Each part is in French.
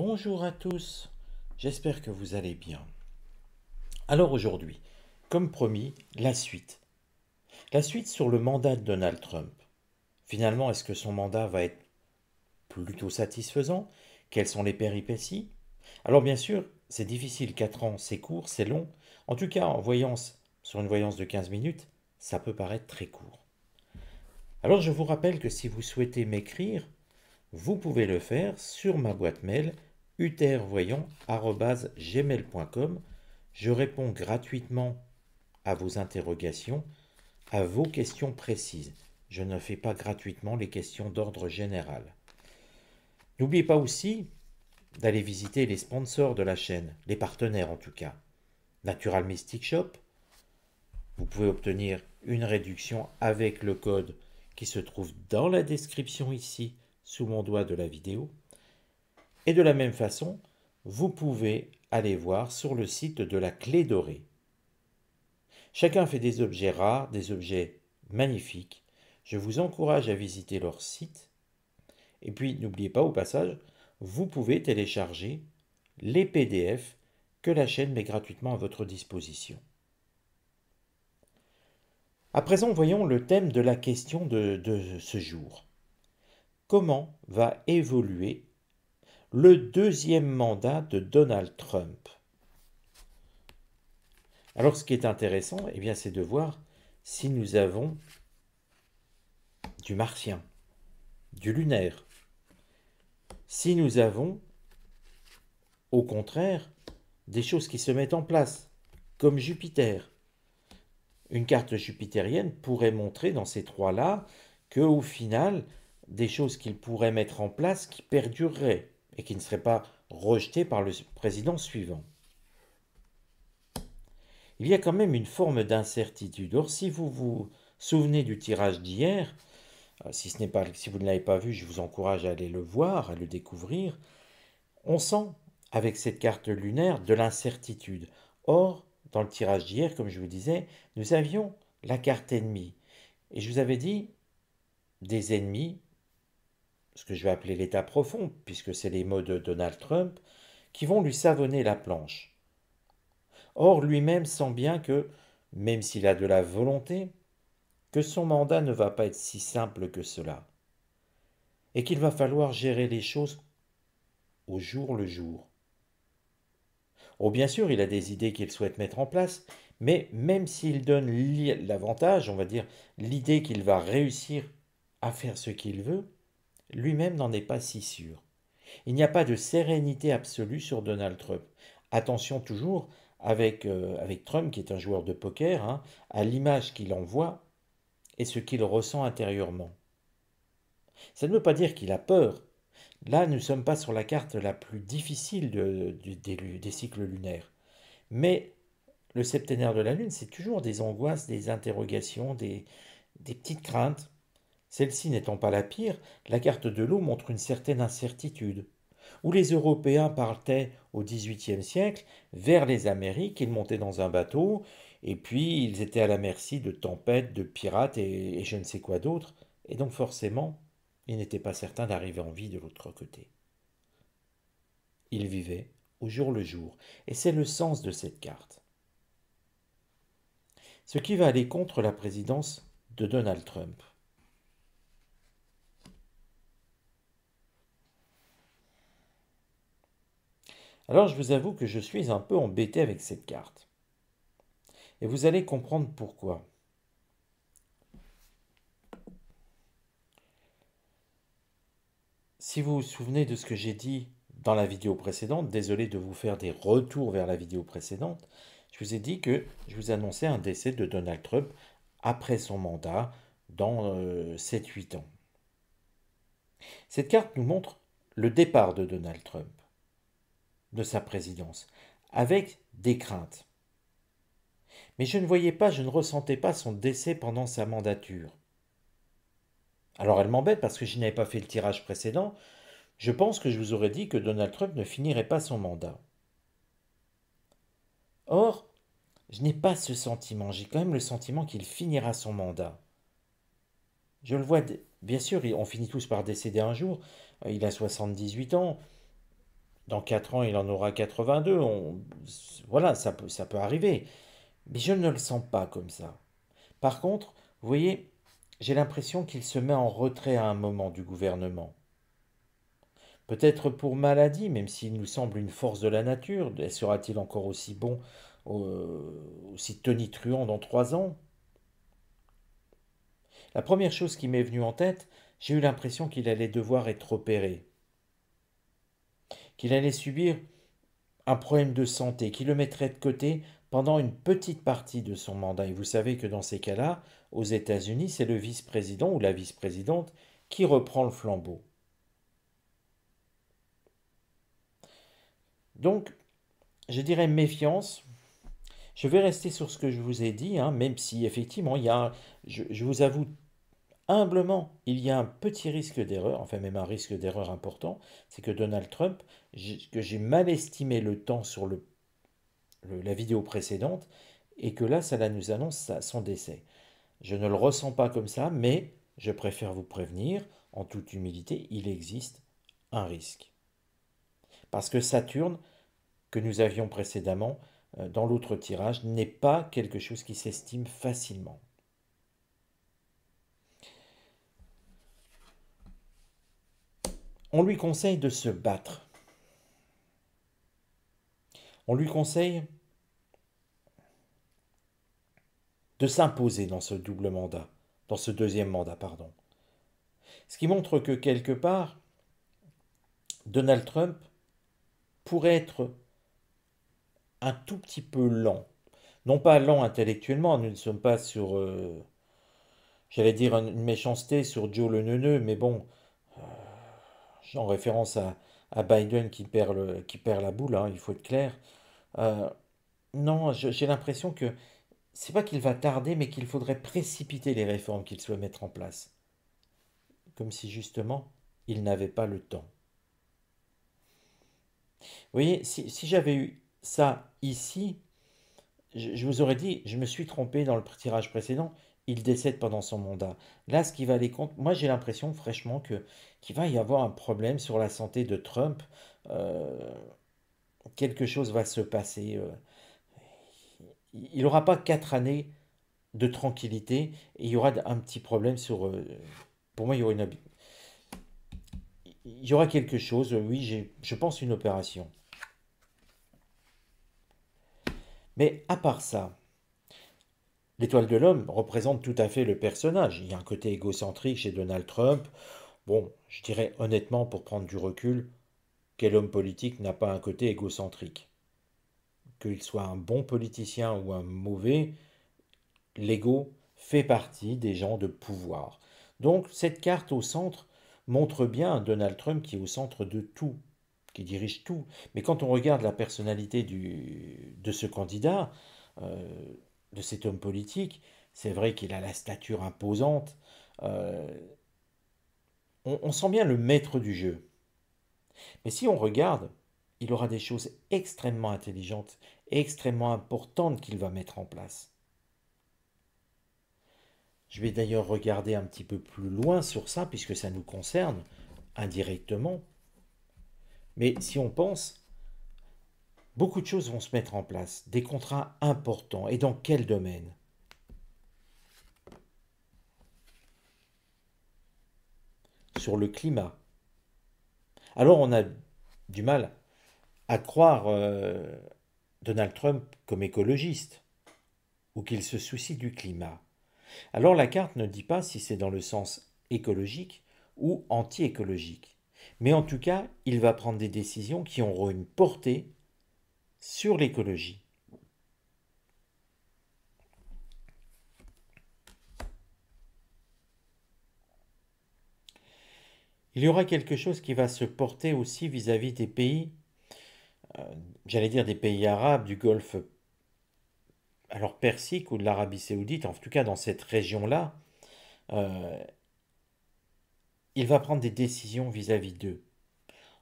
Bonjour à tous, j'espère que vous allez bien. Alors aujourd'hui, comme promis, la suite. La suite sur le mandat de Donald Trump. Finalement, est-ce que son mandat va être plutôt satisfaisant Quelles sont les péripéties Alors bien sûr, c'est difficile, 4 ans, c'est court, c'est long. En tout cas, en voyance, sur une voyance de 15 minutes, ça peut paraître très court. Alors je vous rappelle que si vous souhaitez m'écrire, vous pouvez le faire sur ma boîte mail utrvoyant.com Je réponds gratuitement à vos interrogations, à vos questions précises. Je ne fais pas gratuitement les questions d'ordre général. N'oubliez pas aussi d'aller visiter les sponsors de la chaîne, les partenaires en tout cas. Natural Mystic Shop, vous pouvez obtenir une réduction avec le code qui se trouve dans la description ici, sous mon doigt de la vidéo. Et de la même façon, vous pouvez aller voir sur le site de la clé dorée. Chacun fait des objets rares, des objets magnifiques. Je vous encourage à visiter leur site. Et puis n'oubliez pas au passage, vous pouvez télécharger les PDF que la chaîne met gratuitement à votre disposition. À présent, voyons le thème de la question de, de ce jour. Comment va évoluer le deuxième mandat de Donald Trump. Alors ce qui est intéressant, et eh bien, c'est de voir si nous avons du martien, du lunaire, si nous avons, au contraire, des choses qui se mettent en place, comme Jupiter. Une carte jupitérienne pourrait montrer dans ces trois-là que, au final, des choses qu'il pourrait mettre en place qui perdureraient et qui ne serait pas rejeté par le président suivant. Il y a quand même une forme d'incertitude. Or, si vous vous souvenez du tirage d'hier, euh, si, ce n'est pas, si vous ne l'avez pas vu, je vous encourage à aller le voir, à le découvrir, on sent avec cette carte lunaire de l'incertitude. Or, dans le tirage d'hier, comme je vous disais, nous avions la carte ennemie. Et je vous avais dit, des ennemis, ce que je vais appeler l'état profond, puisque c'est les mots de Donald Trump, qui vont lui savonner la planche. Or, lui-même sent bien que, même s'il a de la volonté, que son mandat ne va pas être si simple que cela, et qu'il va falloir gérer les choses au jour le jour. Oh, bien sûr, il a des idées qu'il souhaite mettre en place, mais même s'il donne l'avantage, on va dire, l'idée qu'il va réussir à faire ce qu'il veut, lui-même n'en est pas si sûr. Il n'y a pas de sérénité absolue sur Donald Trump. Attention toujours avec, euh, avec Trump, qui est un joueur de poker, hein, à l'image qu'il envoie et ce qu'il ressent intérieurement. Ça ne veut pas dire qu'il a peur. Là, nous ne sommes pas sur la carte la plus difficile des, cycles lunaires. Mais le septénaire de la Lune, c'est toujours des angoisses, des interrogations, des petites craintes. Celle-ci n'étant pas la pire, la carte de l'eau montre une certaine incertitude. Où les Européens partaient au XVIIIe siècle vers les Amériques, ils montaient dans un bateau, et puis ils étaient à la merci de tempêtes, de pirates et, et je ne sais quoi d'autre, et donc forcément, ils n'étaient pas certains d'arriver en vie de l'autre côté. Ils vivaient au jour le jour, et c'est le sens de cette carte. Ce qui va aller contre la présidence de Donald Trump. Alors je vous avoue que je suis un peu embêté avec cette carte. Et vous allez comprendre pourquoi. Si vous vous souvenez de ce que j'ai dit dans la vidéo précédente, désolé de vous faire des retours vers la vidéo précédente, je vous ai dit que je vous annonçais un décès de Donald Trump après son mandat dans 7-8 euh, ans. Cette carte nous montre le départ de Donald Trump de sa présidence, avec des craintes. Mais je ne voyais pas, je ne ressentais pas son décès pendant sa mandature. Alors elle m'embête parce que je n'avais pas fait le tirage précédent. Je pense que je vous aurais dit que Donald Trump ne finirait pas son mandat. Or, je n'ai pas ce sentiment, j'ai quand même le sentiment qu'il finira son mandat. Je le vois, bien sûr, on finit tous par décéder un jour, euh, il a 78 ans, dans 4 ans, il en aura 82. On... Voilà, ça peut, ça peut arriver. Mais je ne le sens pas comme ça. Par contre, vous voyez, j'ai l'impression qu'il se met en retrait à un moment du gouvernement. Peut-être pour maladie, même s'il nous semble une force de la nature, sera-t-il encore aussi bon, euh, aussi tonitruant dans trois ans La première chose qui m'est venue en tête, j'ai eu l'impression qu'il allait devoir être opéré qu'il allait subir un problème de santé qui le mettrait de côté pendant une petite partie de son mandat. Et vous savez que dans ces cas-là, aux États-Unis, c'est le vice-président ou la vice-présidente qui reprend le flambeau. Donc, je dirais méfiance. Je vais rester sur ce que je vous ai dit, hein, même si effectivement, il y a, je vous avoue Humblement, il y a un petit risque d'erreur, enfin même un risque d'erreur important, c'est que Donald Trump, que j'ai mal estimé le temps sur la vidéo précédente, et que là, ça nous annonce son décès. Je ne le ressens pas comme ça, mais je préfère vous prévenir, en toute humilité, il existe un risque. Parce que Saturne, que nous avions précédemment euh, dans l'autre tirage, n'est pas quelque chose qui s'estime facilement. on lui conseille de se battre. On lui conseille de s'imposer dans ce double mandat, dans ce deuxième mandat, pardon. Ce qui montre que quelque part, Donald Trump pourrait être un tout petit peu lent. Non pas lent intellectuellement, nous ne sommes pas sur, euh, j'allais dire, une méchanceté sur Joe le neuneu, mais bon, en référence à, Biden qui perd, le, qui perd la boule, hein, il faut être clair. Euh, non, j'ai l'impression que c'est pas qu'il va tarder, mais qu'il faudrait précipiter les réformes qu'il souhaite mettre en place. Comme si justement, il n'avait pas le temps. Vous voyez, si, j'avais eu ça ici, je, vous aurais dit, je me suis trompé dans le tirage précédent, il décède pendant son mandat. Là, ce qui va aller contre, moi j'ai l'impression fraîchement que qu'il va y avoir un problème sur la santé de Trump. Euh, quelque chose va se passer. Euh, il n'aura pas quatre années de tranquillité et il y aura un petit problème sur. Euh, pour moi, il y aura une. Il y aura quelque chose, oui, je pense une opération. Mais à part ça, L'étoile de l'homme représente tout à fait le personnage. Il y a un côté égocentrique chez Donald Trump. Bon, je dirais honnêtement, pour prendre du recul, quel homme politique n'a pas un côté égocentrique Qu'il soit un bon politicien ou un mauvais, l'ego fait partie des gens de pouvoir. Donc cette carte au centre montre bien Donald Trump qui est au centre de tout, qui dirige tout. Mais quand on regarde la personnalité de ce candidat, euh, de cet homme politique. C'est vrai qu'il a la stature imposante. Euh, on, on sent bien le maître du jeu. Mais si on regarde, il aura des choses extrêmement intelligentes, extrêmement importantes qu'il va mettre en place. Je vais d'ailleurs regarder un petit peu plus loin sur ça, puisque ça nous concerne indirectement. Mais si on pense Beaucoup de choses vont se mettre en place, des contrats importants. Et dans quel domaine Sur le climat. Alors on a du mal à croire euh, Donald Trump comme écologiste ou qu'il se soucie du climat. Alors la carte ne dit pas si c'est dans le sens écologique ou anti-écologique. Mais en tout cas, il va prendre des décisions qui auront une portée sur l'écologie. Il y aura quelque chose qui va se porter aussi vis-à-vis des pays, euh, j'allais dire des pays arabes, du Golfe alors persique ou de l'Arabie saoudite, en tout cas dans cette région-là, euh, il va prendre des décisions vis-à-vis d'eux.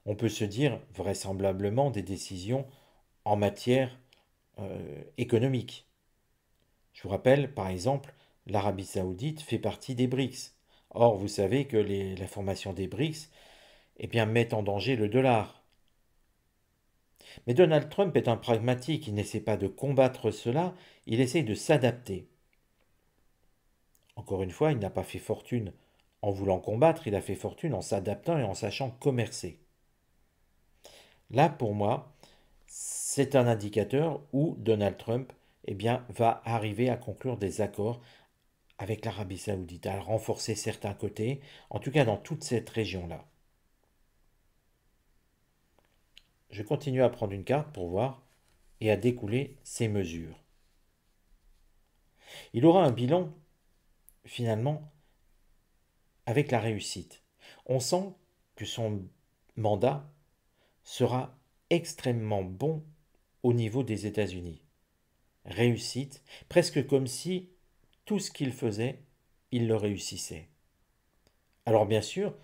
On peut se dire vraisemblablement des décisions en matière euh, économique. Je vous rappelle, par exemple, l'Arabie saoudite fait partie des BRICS. Or, vous savez que la formation des BRICS eh bien, met en danger le dollar. Mais Donald Trump est un pragmatique, il n'essaie pas de combattre cela, il essaie de s'adapter. Encore une fois, il n'a pas fait fortune en voulant combattre, il a fait fortune en s'adaptant et en sachant commercer. Là, pour moi, c'est un indicateur où Donald Trump eh bien, va arriver à conclure des accords avec l'Arabie saoudite, à renforcer certains côtés, en tout cas dans toute cette région-là. Je continue à prendre une carte pour voir et à découler ces mesures. Il aura un bilan, finalement, avec la réussite. On sent que son mandat sera extrêmement bon au niveau des États-Unis. Réussite, presque comme si tout ce qu'il faisait, il le réussissait. Alors bien sûr,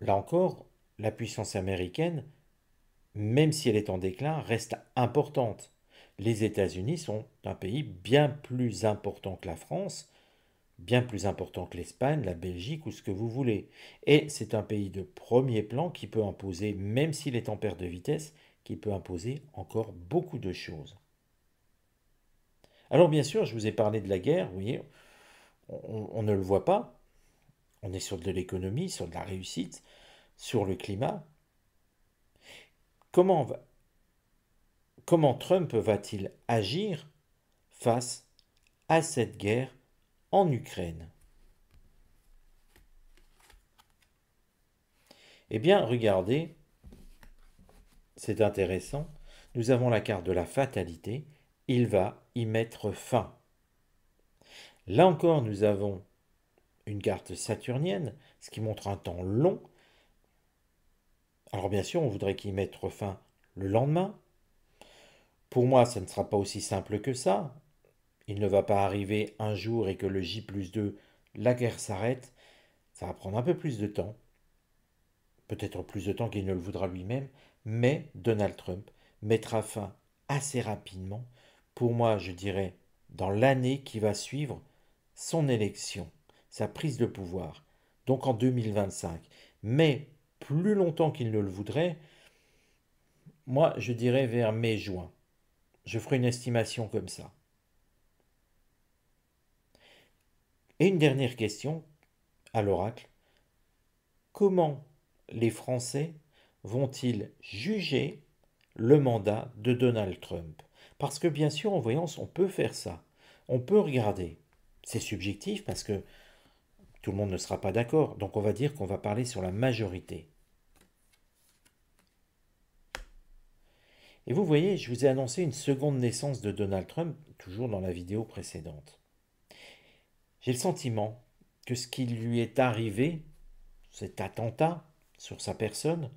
là encore, la puissance américaine, même si elle est en déclin, reste importante. Les États-Unis sont un pays bien plus important que la France, bien plus important que l'Espagne, la Belgique ou ce que vous voulez. Et c'est un pays de premier plan qui peut imposer, même s'il est en perte de vitesse, qui peut imposer encore beaucoup de choses. Alors bien sûr, je vous ai parlé de la guerre, vous voyez, on, ne le voit pas. On est sur de l'économie, sur de la réussite, sur le climat. comment Trump va-t-il agir face à cette guerre en Ukraine Eh bien, regardez, c'est intéressant, nous avons la carte de la fatalité, il va y mettre fin. Là encore, nous avons une carte saturnienne, ce qui montre un temps long. Alors bien sûr, on voudrait qu'il mette fin le lendemain. Pour moi, ça ne sera pas aussi simple que ça. Il ne va pas arriver un jour et que le J plus 2, la guerre s'arrête. Ça va prendre un peu plus de temps. Peut-être plus de temps qu'il ne le voudra lui-même. Mais Donald Trump mettra fin assez rapidement, pour moi je dirais dans l'année qui va suivre son élection, sa prise de pouvoir, donc en 2025. Mais plus longtemps qu'il ne le voudrait, moi je dirais vers mai-juin. Je ferai une estimation comme ça. Et une dernière question à l'oracle. Comment les Français vont-ils juger le mandat de Donald Trump Parce que bien sûr, en voyance, on peut faire ça. On peut regarder. C'est subjectif parce que tout le monde ne sera pas d'accord. Donc on va dire qu'on va parler sur la majorité. Et vous voyez, je vous ai annoncé une seconde naissance de Donald Trump, toujours dans la vidéo précédente. J'ai le sentiment que ce qui lui est arrivé, cet attentat sur sa personne,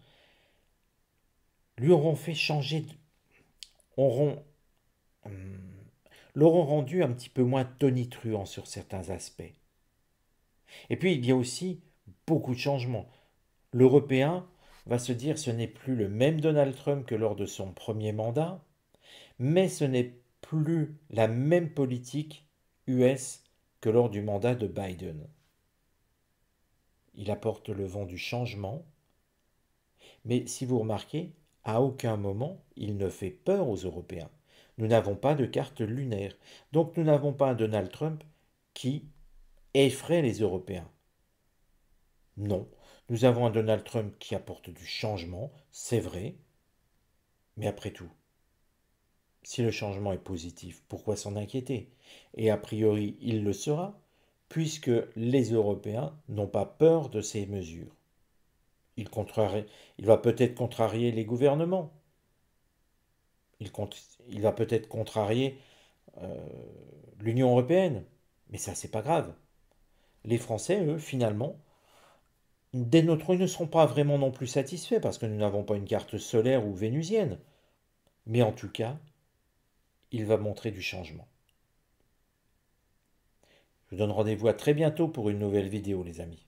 lui auront fait changer, hum, l'auront rendu un petit peu moins tonitruant sur certains aspects. Et puis il y a aussi beaucoup de changements. L'Européen va se dire ce n'est plus le même Donald Trump que lors de son premier mandat, mais ce n'est plus la même politique US lors du mandat de Biden. Il apporte le vent du changement, mais si vous remarquez, à aucun moment il ne fait peur aux Européens. Nous n'avons pas de carte lunaire, donc nous n'avons pas un Donald Trump qui effraie les Européens. Non, nous avons un Donald Trump qui apporte du changement, c'est vrai, mais après tout, si le changement est positif, pourquoi s'en inquiéter Et a priori, il le sera, puisque les Européens n'ont pas peur de ces mesures. Il, va peut-être contrarier les gouvernements. Il, va peut-être contrarier euh, l'Union européenne. Mais ça, c'est pas grave. Les Français, eux, finalement, dès notre, ils ne seront pas vraiment non plus satisfaits parce que nous n'avons pas une carte solaire ou vénusienne. Mais en tout cas, il va montrer du changement. Je vous donne rendez-vous à très bientôt pour une nouvelle vidéo les amis.